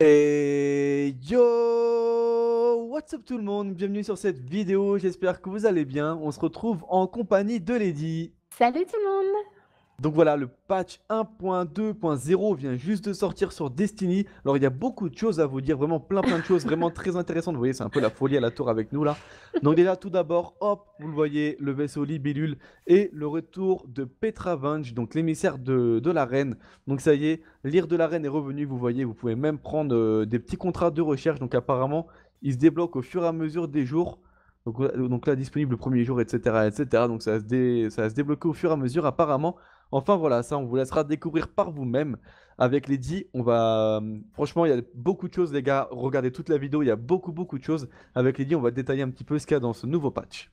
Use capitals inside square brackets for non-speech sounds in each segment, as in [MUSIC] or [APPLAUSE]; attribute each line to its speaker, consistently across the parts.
Speaker 1: Et yo What's up tout le monde Bienvenue sur cette vidéo, j'espère que vous allez bien. On se retrouve en compagnie de Lady. Salut tout le monde donc voilà, le patch 1.2.0 vient juste de sortir sur Destiny. Alors il y a beaucoup de choses à vous dire, vraiment plein plein de choses, vraiment [LAUGHS] très intéressantes. Vous voyez, c'est un peu la folie à la tour avec nous là. Donc déjà, tout d'abord, hop, vous le voyez, le vaisseau Libellule et le retour de Petra Venge, donc l'émissaire de, la reine. Donc ça y est, l'ire de la reine est revenu, vous voyez, vous pouvez même prendre euh, des petits contrats de recherche. Donc apparemment, il se débloque au fur et à mesure des jours. Donc, euh, donc là, disponible le premier jour, etc. etc. Donc ça se dé... ça va se débloquer au fur et à mesure apparemment. Enfin voilà, ça on vous laissera découvrir par vous-même avec Lady. On va euh, franchement, il y a beaucoup de choses les gars, regardez toute la vidéo, il y a beaucoup beaucoup de choses avec Lady, on va détailler un petit peu ce qu'il y a dans ce nouveau patch.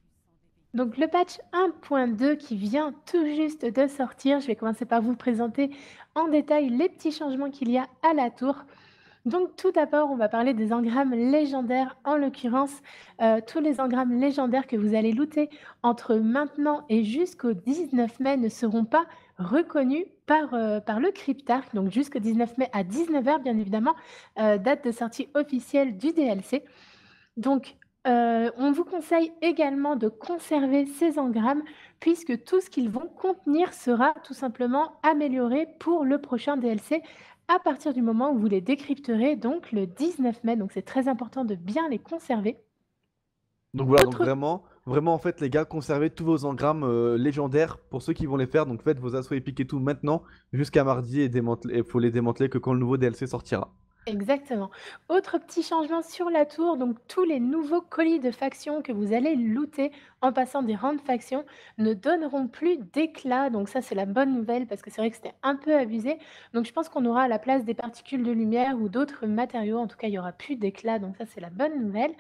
Speaker 2: Donc le patch 1.2 qui vient tout juste de sortir, je vais commencer par vous présenter en détail les petits changements qu'il y a à la tour. Donc tout d'abord, on va parler des engrammes légendaires, en l'occurrence euh, tous les engrammes légendaires que vous allez looter entre maintenant et jusqu'au 19 mai ne seront pas reconnus par, euh, par le Cryptarch, donc jusqu'au 19 mai à 19h bien évidemment, euh, date de sortie officielle du DLC. Donc on vous conseille également de conserver ces engrammes puisque tout ce qu'ils vont contenir sera tout simplement amélioré pour le prochain DLC à partir du moment où vous les décrypterez, donc le 19 mai. Donc c'est très important de bien les conserver.
Speaker 1: Donc voilà, donc vraiment, vraiment en fait les gars, conservez tous vos engrammes euh, légendaires pour ceux qui vont les faire. Donc faites vos assauts épiques et tout maintenant jusqu'à mardi et il faut les démanteler que quand le nouveau DLC sortira.
Speaker 2: Exactement. Autre petit changement sur la tour, donc tous les nouveaux colis de faction que vous allez looter en passant des rangs de factions ne donneront plus d'éclat. Donc ça, c'est la bonne nouvelle parce que c'est vrai que c'était un peu abusé. Donc je pense qu'on aura à la place des particules de lumière ou d'autres matériaux. En tout cas, il y aura plus d'éclat. Donc ça, c'est la bonne nouvelle.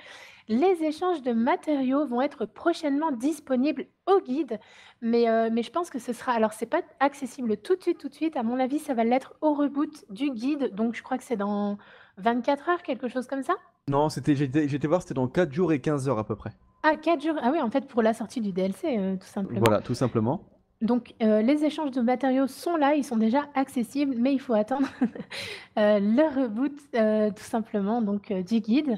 Speaker 2: Les échanges de matériaux vont être prochainement disponibles au guide, mais, euh, mais je pense que ce sera. Alors, c'est pas accessible tout de suite, tout de suite. À mon avis, ça va l'être au reboot du guide, donc je crois que c'est dans 24 heures, quelque chose comme ça.
Speaker 1: Non, c'était, j'étais, voir, c'était dans 4 jours et 15 heures à peu près.
Speaker 2: Ah, 4 jours. Ah oui, en fait, pour la sortie du DLC, euh, tout simplement. Voilà, tout simplement. Donc, euh, les échanges de matériaux sont là, ils sont déjà accessibles, mais il faut attendre [LAUGHS] le reboot, tout simplement, donc du guide.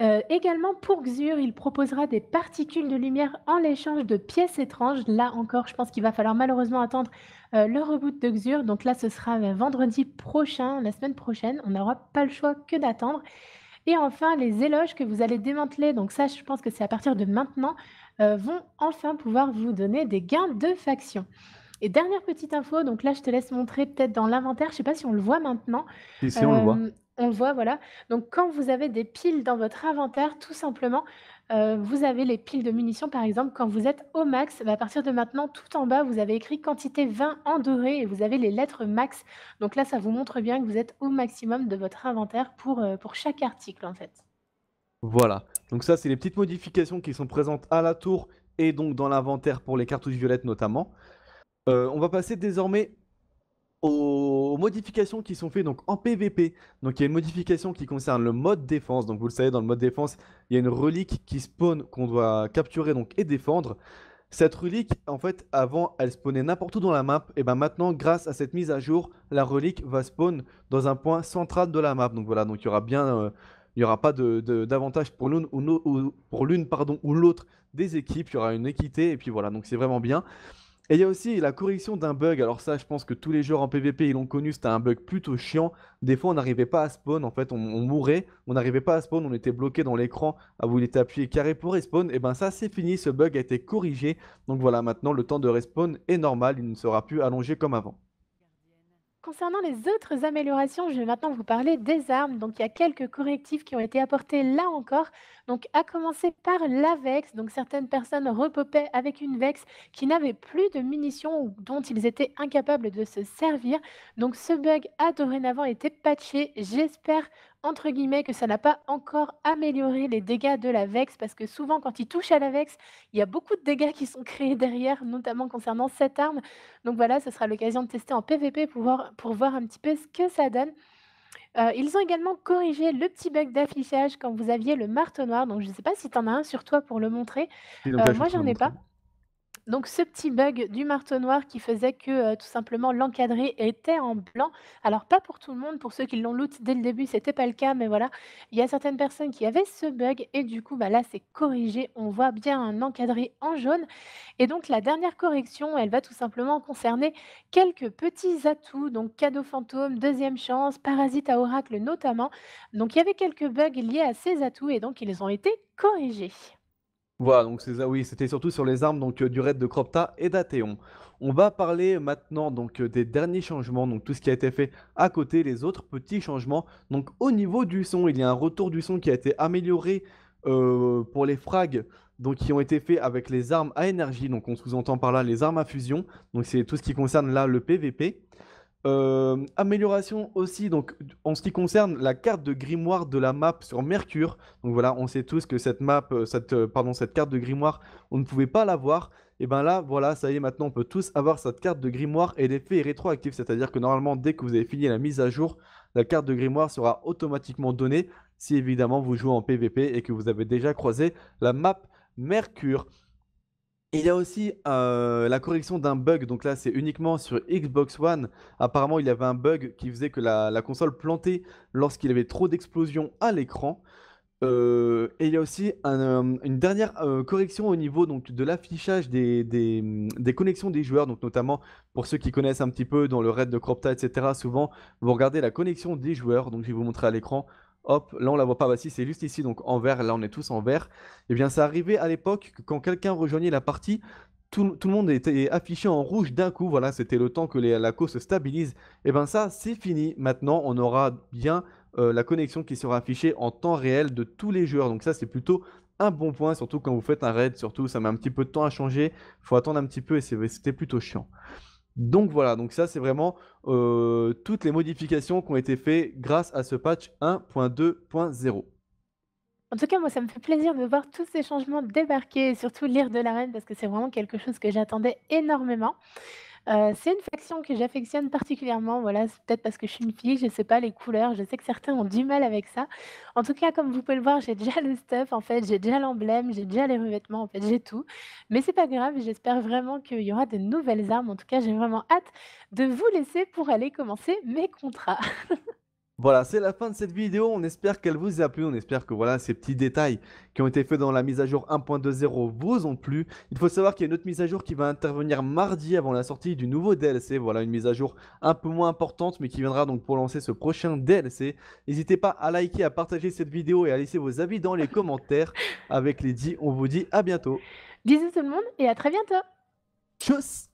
Speaker 2: Euh, également, pour Xur, il proposera des particules de lumière en échange de pièces étranges. Là encore, je pense qu'il va falloir malheureusement attendre euh, le reboot de Xur. Donc là, ce sera euh, vendredi prochain, la semaine prochaine. On n'aura pas le choix que d'attendre. Et enfin, les éloges que vous allez démanteler, donc ça, je pense que c'est à partir de maintenant, vont enfin pouvoir vous donner des gains de faction. Et dernière petite info, donc là, je te laisse montrer peut-être dans l'inventaire, je ne sais pas si on le voit maintenant. si on le voit on le voit, voilà. Donc, quand vous avez des piles dans votre inventaire, tout simplement, euh, vous avez les piles de munitions, par exemple, quand vous êtes au max, bah, à partir de maintenant, tout en bas, vous avez écrit quantité 20 en doré et vous avez les lettres max. Donc là, ça vous montre bien que vous êtes au maximum de votre inventaire pour, euh, pour chaque article, en fait.
Speaker 1: Voilà. Donc ça, c'est les petites modifications qui sont présentes à la tour et donc dans l'inventaire pour les cartouches violettes notamment. Euh, on va passer désormais aux modifications qui sont faites donc en PVP. Donc il y a une modification qui concerne le mode défense. Donc vous le savez, dans le mode défense, il y a une relique qui spawn qu'on doit capturer donc et défendre. Cette relique, en fait, avant, elle spawnait n'importe où dans la map. Et ben maintenant, grâce à cette mise à jour, la relique va spawn dans un point central de la map. Donc voilà, donc il y aura bien, euh, il y aura pas d'avantage de, d'avantage pour l'une ou, ou l'autre des équipes. Il y aura une équité et puis voilà. Donc c'est vraiment bien. Et il y a aussi la correction d'un bug. Alors ça, je pense que tous les joueurs en PvP, ils l'ont connu, c'était un bug plutôt chiant. Des fois, on n'arrivait pas à spawn, en fait, on, mourait, on n'arrivait pas à spawn, on était bloqué dans l'écran ah, où il était appuyé carré pour respawn. Et ben ça, c'est fini, ce bug a été corrigé. Donc voilà, maintenant, le temps de respawn est normal, il ne sera plus allongé comme avant.
Speaker 2: Concernant les autres améliorations, je vais maintenant vous parler des armes. Donc, il y a quelques correctifs qui ont été apportés là encore. Donc, à commencer par la VEX. Donc, certaines personnes repopaient avec une VEX qui n'avait plus de munitions ou dont ils étaient incapables de se servir. Donc, ce bug a dorénavant été patché. J'espère entre guillemets, que ça n'a pas encore amélioré les dégâts de la VEX, parce que souvent, quand il touche à la VEX, il y a beaucoup de dégâts qui sont créés derrière, notamment concernant cette arme. Donc voilà, ce sera l'occasion de tester en PvP pour voir, un petit peu ce que ça donne. Euh, ils ont également corrigé le petit bug d'affichage quand vous aviez le marteau noir. Donc, je ne sais pas si tu en as un sur toi pour le montrer. Euh, moi, moi, j'en ai pas. Donc ce petit bug du marteau noir qui faisait que tout simplement l'encadré était en blanc. Alors pas pour tout le monde, pour ceux qui l'ont loot dès le début, c'était pas le cas, mais voilà, il y a certaines personnes qui avaient ce bug et du coup bah là c'est corrigé, on voit bien un encadré en jaune. Et donc la dernière correction, elle va tout simplement concerner quelques petits atouts, donc cadeau fantôme, deuxième chance, parasite à oracle notamment. Donc il y avait quelques bugs liés à ces atouts et donc ils ont été corrigés.
Speaker 1: Voilà, donc c'est oui, c'était surtout sur les armes donc euh, du raid de Cropta et d'Athéon. On va parler maintenant donc euh, des derniers changements, donc tout ce qui a été fait à côté, les autres petits changements. Donc au niveau du son, il y a un retour du son qui a été amélioré euh, pour les frags donc, qui ont été faits avec les armes à énergie. Donc on sous-entend par là les armes à fusion. Donc c'est tout ce qui concerne là le PVP. Euh, amélioration aussi, donc en ce qui concerne la carte de grimoire de la map sur Mercure. Donc voilà, on sait tous que cette map, euh, cette, euh, pardon, cette carte de grimoire, on ne pouvait pas l'avoir. Et ben là, voilà, ça y est, maintenant on peut tous avoir cette carte de grimoire et l'effet est rétroactif, c'est-à-dire que normalement, dès que vous avez fini la mise à jour, la carte de grimoire sera automatiquement donnée si évidemment vous jouez en PvP et que vous avez déjà croisé la map Mercure. Il y a aussi euh, la correction d'un bug, donc là c'est uniquement sur Xbox One. Apparemment il y avait un bug qui faisait que la, console plantait lorsqu'il y avait trop d'explosions à l'écran. Euh, et il y a aussi euh, une dernière correction au niveau donc, de l'affichage des, des, mm, des, connexions des joueurs, donc notamment pour ceux qui connaissent un petit peu dans le raid de Cropta, etc. Souvent vous regardez la connexion des joueurs, donc je vais vous montrer à l'écran hop, là on la voit pas, bah si c'est juste ici, donc en vert, là on est tous en vert, et eh bien ça arrivait à l'époque que quand quelqu'un rejoignait la partie, tout, le monde était affiché en rouge d'un coup, voilà, c'était le temps que la co se stabilise, et eh bien ça c'est fini, maintenant on aura bien euh, la connexion qui sera affichée en temps réel de tous les joueurs, donc ça c'est plutôt un bon point, surtout quand vous faites un raid, surtout ça met un petit peu de temps à changer, faut attendre un petit peu et c'était plutôt chiant. Donc voilà, donc ça c'est vraiment euh, toutes les modifications qui ont été faites grâce à ce patch 1.2.0.
Speaker 2: En tout cas, moi, ça me fait plaisir de voir tous ces changements débarquer et surtout lire de l'arène parce que c'est vraiment quelque chose que j'attendais énormément. Euh, c'est une faction que j'affectionne particulièrement, voilà, c'est peut-être parce que je suis une fille, je ne sais pas, les couleurs, je sais que certains ont du mal avec ça. En tout cas, comme vous pouvez le voir, j'ai déjà [LAUGHS] le stuff, en fait, j'ai déjà l'emblème, j'ai déjà les revêtements, en fait, j'ai tout. Mais c'est pas grave, j'espère vraiment qu'il y aura de nouvelles armes. En tout cas, j'ai vraiment hâte de vous laisser pour aller commencer mes contrats. [LAUGHS]
Speaker 1: Voilà, c'est la fin de cette vidéo. On espère qu'elle vous a plu. On espère que voilà, ces petits détails qui ont été faits dans la mise à jour 1.20 vous ont plu. Il faut savoir qu'il y a une autre mise à jour qui va intervenir mardi avant la sortie du nouveau DLC. Voilà, une mise à jour un peu moins importante, mais qui viendra donc pour lancer ce prochain DLC. N'hésitez pas à liker, à partager cette vidéo et à laisser vos avis dans les [LAUGHS] commentaires. Avec les Lady, on vous dit à bientôt.
Speaker 2: Bisous tout le monde et à très bientôt.
Speaker 1: Tchuss